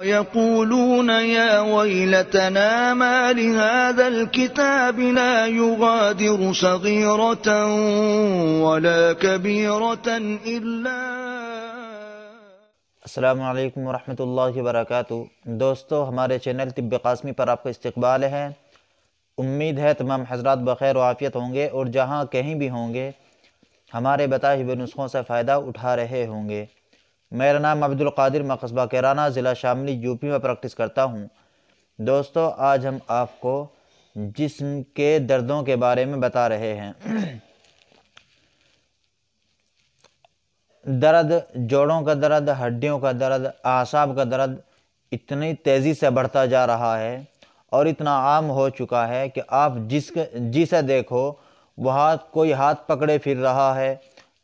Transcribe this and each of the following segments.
ويقولون يا ويلتنا ما لهذا الكتاب لا يغادر صغيرة ولا كبيرة إلا अस्सलाम वालेकुम रहमतुल्लाहि वबरकातुहू दोस्तों हमारे चैनल तिब कासमी पर आपका इस्तकबाल है उम्मीद है तमाम हजरात बखैर वाफ़ियत होंगे और जहाँ कहीं भी होंगे हमारे बताए हुए नुस्खों से फ़ायदा उठा रहे होंगे मेरा नाम अब्दुल कादिर मैं कस्बा केराना ज़िला शामली यूपी में प्रैक्टिस करता हूँ दोस्तों आज हम आपको जिस्म के दर्दों के बारे में बता रहे हैं दर्द जोड़ों का दर्द हड्डियों का दर्द आसाब का दर्द इतनी तेज़ी से बढ़ता जा रहा है और इतना आम हो चुका है कि आप जिस जिसे देखो वहाँ कोई हाथ पकड़े फिर रहा है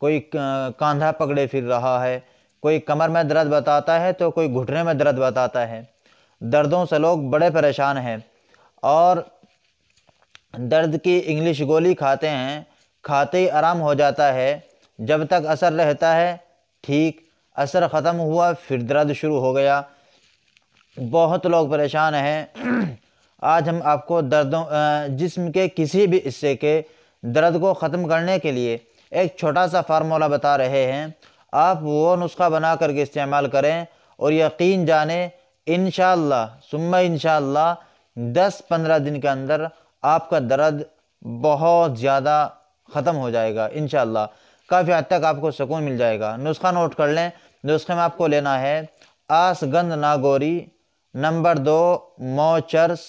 कोई कंधा पकड़े फिर रहा है कोई कमर में दर्द बताता है तो कोई घुटने में दर्द बताता है दर्दों से लोग बड़े परेशान हैं और दर्द की इंग्लिश गोली खाते हैं खाते ही आराम हो जाता है जब तक असर रहता है ठीक असर ख़त्म हुआ फिर दर्द शुरू हो गया बहुत लोग परेशान हैं आज हम आपको दर्दों जिस्म के किसी भी हिस्से के दर्द को ख़त्म करने के लिए एक छोटा सा फार्मूला बता रहे हैं आप वो नुस्खा बना करके इस्तेमाल करें और यकीन जाने इन शुम्मा इन दस पंद्रह दिन के अंदर आपका दर्द बहुत ज़्यादा ख़त्म हो जाएगा इन काफ़ी हद तक आपको सुकून मिल जाएगा नुस्खा नोट कर लें नुस्खे में आपको लेना है आसगंध नागोरी नंबर दो मोचर्स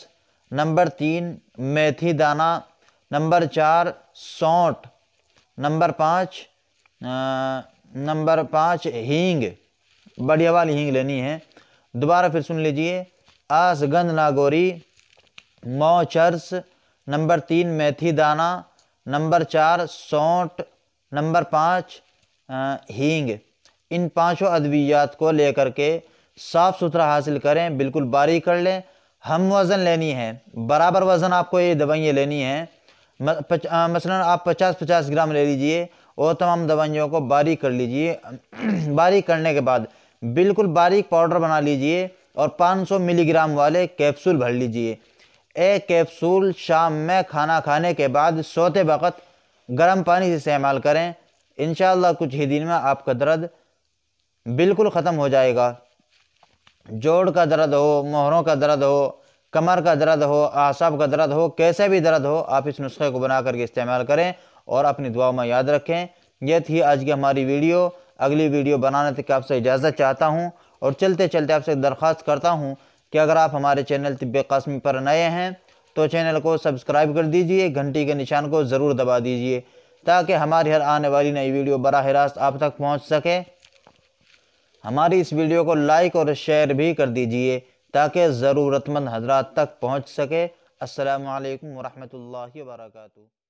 नंबर तीन मेथी दाना नंबर चार सौंठ नंबर पाँच नंबर पाँच हींग बढ़िया वाली हींग लेनी है दोबारा फिर सुन लीजिए आसगंध नागोरी मोचर्स नंबर तीन मेथी दाना नंबर चार सौट नंबर पाँच हींग इन पांचों अद्वियात को लेकर के साफ़ सुथरा हासिल करें बिल्कुल बारीक कर लें हम वज़न लेनी है बराबर वज़न आपको ये दवाइयाँ लेनी है मसलन आप पचास पचास ग्राम ले लीजिए और तमाम दवाइयों को बारीक कर लीजिए बारीक करने के बाद बिल्कुल बारीक पाउडर बना लीजिए और 500 मिलीग्राम वाले कैप्सूल भर लीजिए एक कैप्सूल शाम में खाना खाने के बाद सोते वक़्त गर्म पानी से इस्तेमाल करें इन कुछ ही दिन में आपका दर्द बिल्कुल ख़त्म हो जाएगा जोड़ का दर्द हो मोहरों का दर्द हो कमर का दर्द हो आसाब का दर्द हो कैसे भी दर्द हो आप इस नुस्खे को बना करके इस्तेमाल करें और अपनी दुआ में याद रखें यह थी आज की हमारी वीडियो अगली वीडियो बनाने तक आपसे इजाज़त चाहता हूँ और चलते चलते आपसे दरख्वास्त करता हूँ कि अगर आप हमारे चैनल तिब कसम पर नए हैं तो चैनल को सब्सक्राइब कर दीजिए घंटी के निशान को ज़रूर दबा दीजिए ताकि हमारी हर आने वाली नई वीडियो बरह रास्त आप तक पहुँच सके हमारी इस वीडियो को लाइक और शेयर भी कर दीजिए ताकि ज़रूरतमंद हजरात तक पहुँच सके असलकम वरहमल वर्का